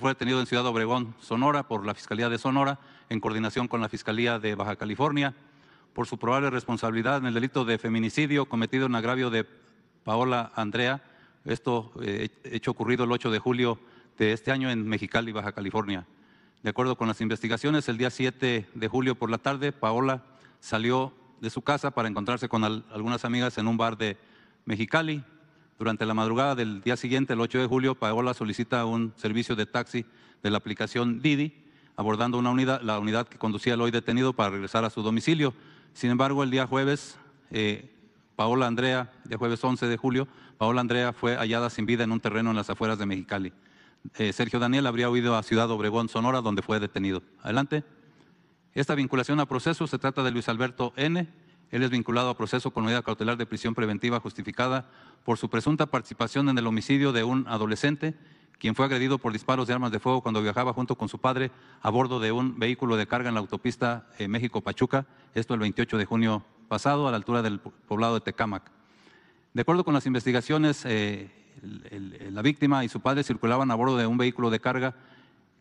fue detenido en Ciudad Obregón, Sonora, por la Fiscalía de Sonora, en coordinación con la Fiscalía de Baja California, por su probable responsabilidad en el delito de feminicidio cometido en agravio de Paola Andrea, esto eh, hecho ocurrido el 8 de julio de este año en Mexicali, Baja California. De acuerdo con las investigaciones, el día 7 de julio por la tarde, Paola salió de su casa para encontrarse con algunas amigas en un bar de Mexicali. Durante la madrugada del día siguiente, el 8 de julio, Paola solicita un servicio de taxi de la aplicación Didi, abordando una unidad, la unidad que conducía el hoy detenido para regresar a su domicilio. Sin embargo, el día jueves, eh, Paola Andrea, día jueves 11 de julio, Paola Andrea fue hallada sin vida en un terreno en las afueras de Mexicali. Eh, Sergio Daniel habría huido a Ciudad Obregón, Sonora, donde fue detenido. Adelante. Esta vinculación a proceso se trata de Luis Alberto N., él es vinculado a proceso con medida cautelar de prisión preventiva justificada por su presunta participación en el homicidio de un adolescente, quien fue agredido por disparos de armas de fuego cuando viajaba junto con su padre a bordo de un vehículo de carga en la autopista eh, México-Pachuca, esto el 28 de junio pasado, a la altura del poblado de Tecámac. De acuerdo con las investigaciones, eh, la víctima y su padre circulaban a bordo de un vehículo de carga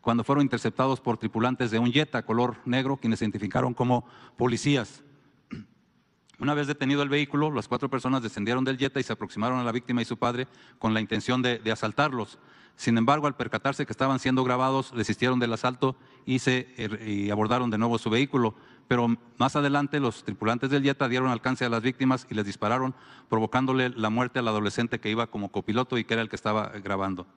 cuando fueron interceptados por tripulantes de un Jetta color negro, quienes se identificaron como policías. Una vez detenido el vehículo, las cuatro personas descendieron del Jetta y se aproximaron a la víctima y su padre con la intención de, asaltarlos. Sin embargo, al percatarse que estaban siendo grabados, desistieron del asalto y, se, er, abordaron de nuevo su vehículo. Pero más adelante, los tripulantes del Jetta dieron alcance a las víctimas y les dispararon, provocándole la muerte al adolescente que iba como copiloto y que era el que estaba grabando.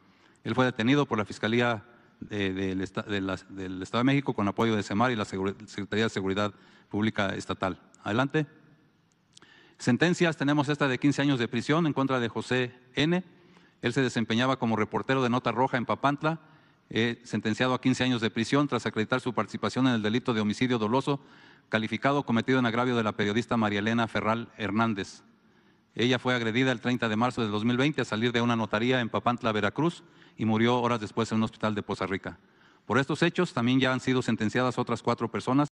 Él fue detenido por la Fiscalía del Estado de México con apoyo de SEMAR y la Secretaría de Seguridad Pública Estatal. Adelante. Sentencias, tenemos esta de 15 años de prisión en contra de José N. Él se desempeñaba como reportero de Nota Roja en Papantla, eh, sentenciado a 15 años de prisión tras acreditar su participación en el delito de homicidio doloso calificado cometido en agravio de la periodista María Elena Ferral Hernández. Ella fue agredida el 30 de marzo de 2020 a salir de una notaría en Papantla, Veracruz, y murió horas después en un hospital de Poza Rica. Por estos hechos también ya han sido sentenciadas otras cuatro personas